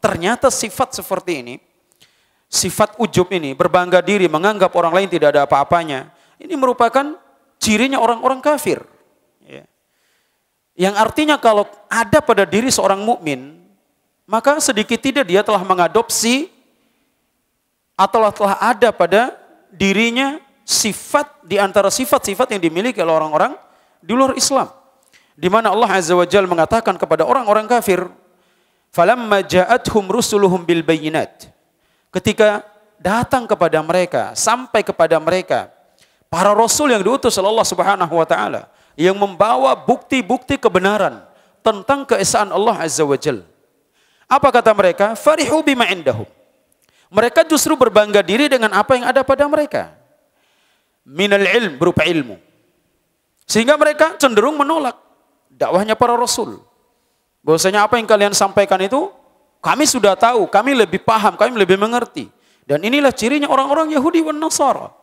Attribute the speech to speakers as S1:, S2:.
S1: Ternyata sifat seperti ini, sifat ujub ini, berbangga diri, menganggap orang lain tidak ada apa-apanya, ini merupakan cirinya orang-orang kafir. Ya. Yang artinya kalau ada pada diri seorang mukmin, maka sedikit tidak dia telah mengadopsi atau telah ada pada dirinya sifat di antara sifat-sifat yang dimiliki oleh orang-orang di luar Islam di mana Allah Azza wa Jalla mengatakan kepada orang-orang kafir, "Falamma ja'atuhum rusuluhum bil bayyinat." Ketika datang kepada mereka, sampai kepada mereka para rasul yang diutus oleh Allah Subhanahu wa taala yang membawa bukti-bukti kebenaran tentang keesaan Allah Azza wa Jalla. Apa kata mereka? Farihu bima indahum. Mereka justru berbangga diri dengan apa yang ada pada mereka. Minal ilm berupa ilmu. Sehingga mereka cenderung menolak dakwahnya para rasul. Bahwasanya apa yang kalian sampaikan itu kami sudah tahu, kami lebih paham, kami lebih mengerti. Dan inilah cirinya orang-orang Yahudi dan Nasara.